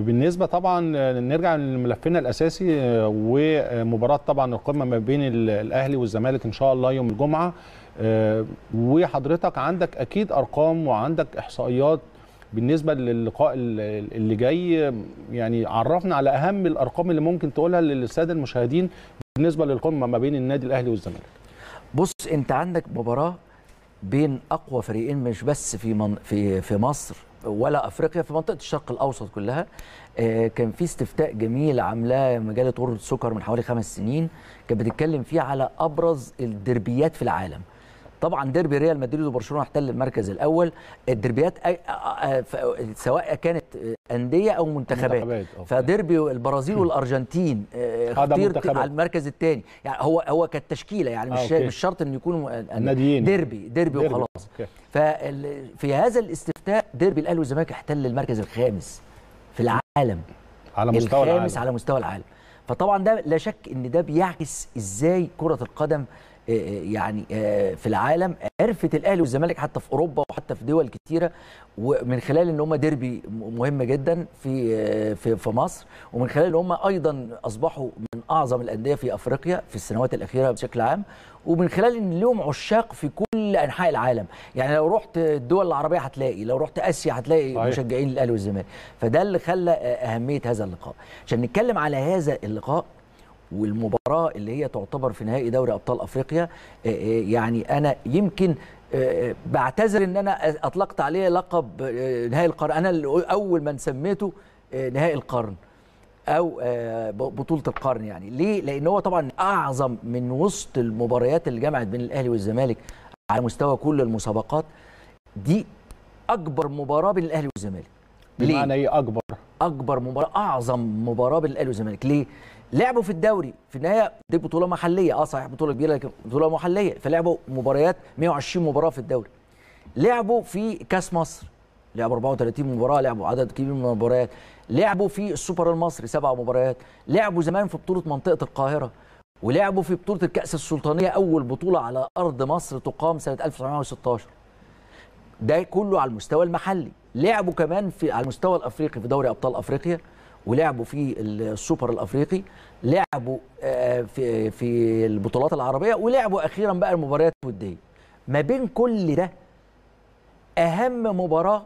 بالنسبه طبعا نرجع لملفنا الاساسي آه، ومباراه طبعا القمه ما بين الاهلي والزمالك ان شاء الله يوم الجمعه آه، وحضرتك عندك اكيد ارقام وعندك احصائيات بالنسبه للقاء اللي جاي يعني عرفنا على اهم الارقام اللي ممكن تقولها للساده المشاهدين بالنسبه للقمه ما بين النادي الاهلي والزمالك بص انت عندك مباراه بين اقوى فريقين مش بس في من في في مصر ولا افريقيا في منطقه الشرق الاوسط كلها آه، كان في استفتاء جميل عاملاه مجله غرفه السكر من حوالي خمس سنين كانت بتتكلم فيه على ابرز الدربيات في العالم طبعا ديربي ريال مدريد وبرشلونه احتل المركز الاول الديربيات سواء كانت انديه او منتخبات فديربي البرازيل والارجنتين اختير آه، على المركز الثاني يعني هو هو كالتشكيله يعني مش آه، مش شرط ان يكونوا ناديين ديربي ديربي وخلاص ففي هذا الاستفتاء ديربي الاهلي والزمالك احتل المركز الخامس في العالم على مستوى الخامس العالم. على مستوى العالم فطبعا ده لا شك ان ده بيعكس ازاي كره القدم آه، آه، يعني آه، في العالم عرفت الاهلي والزمالك حتى في اوروبا وحتى في دول كتيره ومن خلال ان هم ديربي مهم جدا في في في مصر ومن خلال ان هم ايضا اصبحوا من اعظم الانديه في افريقيا في السنوات الاخيره بشكل عام ومن خلال ان لهم عشاق في كل انحاء العالم يعني لو رحت الدول العربيه هتلاقي لو رحت اسيا هتلاقي صحيح. مشجعين الاهلي والزمالك فده اللي خلى اهميه هذا اللقاء عشان نتكلم على هذا اللقاء والمباراه اللي هي تعتبر في نهائي دوري ابطال افريقيا آه، آه، يعني انا يمكن آه، بعتذر ان انا اطلقت عليه لقب نهائي القرن انا اول من سميته نهائي القرن او بطوله القرن يعني ليه لان هو طبعا اعظم من وسط المباريات اللي جمعت بين الاهلي والزمالك على مستوى كل المسابقات دي اكبر مباراه بين الاهلي والزمالك بمعنى ايه اكبر اكبر مباراه اعظم مباراه بين الاهلي والزمالك ليه لعبوا في الدوري في النهايه دي بطوله محليه اه صحيح بطوله كبيره لكن بطوله محليه فلعبوا مباريات 120 مباراه في الدوري لعبوا في كاس مصر لعبوا 34 مباراه لعبوا عدد كبير من المباريات لعبوا في السوبر المصري سبع مباريات لعبوا زمان في بطوله منطقه القاهره ولعبوا في بطوله الكاس السلطانيه اول بطوله على ارض مصر تقام سنه 1916 ده كله على المستوى المحلي لعبوا كمان في على المستوى الافريقي في دوري ابطال افريقيا ولعبوا في السوبر الافريقي لعبوا آه، في في البطولات العربيه ولعبوا اخيرا بقى المباريات الوديه ما بين كل ده اهم مباراه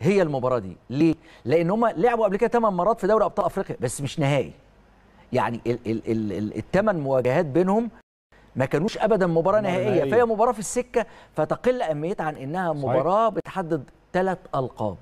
هي المباراه دي ليه لان هم لعبوا قبل كده 8 مرات في دوري ابطال افريقيا بس مش نهائي يعني الثمان مواجهات بينهم ما كانوش ابدا مباراه نهائيه فهي مباراه في السكه فتقل اهميتها عن انها مباراه بتحدد ثلاث القاب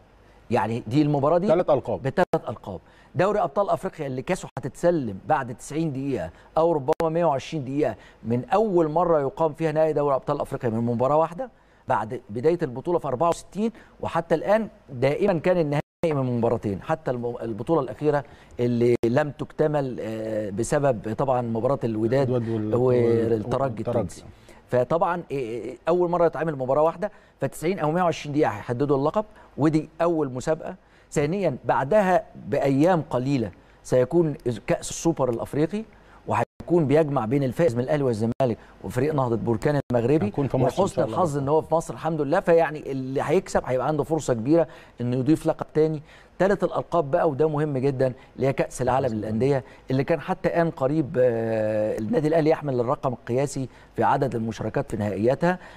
يعني دي المباراه دي ثلاث القاب بثلاث القاب دوري ابطال افريقيا اللي كاسه هتتسلم بعد 90 دقيقه او ربما 120 دقيقه من اول مره يقام فيها نهائي دوري ابطال افريقيا من مباراه واحده بعد بدايه البطوله في 64 وحتى الان دائما كان النهائي من مباراتين حتى البطوله الاخيره اللي لم تكتمل آه، بسبب طبعا مباراه الوداد والترجي التونسي فطبعا إيه، اول مره يتعمل مباراه واحده ف 90 او 120 دقيقه هيحددوا اللقب ودي اول مسابقه ثانيا بعدها بايام قليله سيكون كاس السوبر الافريقي يكون بيجمع بين الفائز من الاهلي والزمالك وفريق نهضه بركان المغربي وحسن الحظ ان هو في مصر الحمد لله فيعني اللي هيكسب هيبقى عنده فرصه كبيره انه يضيف لقب تاني ثالث الالقاب بقى وده مهم جدا اللي هي كاس العالم للانديه اللي كان حتى الان قريب آه، النادي الاهلي يحمل الرقم القياسي في عدد المشاركات في نهائياتها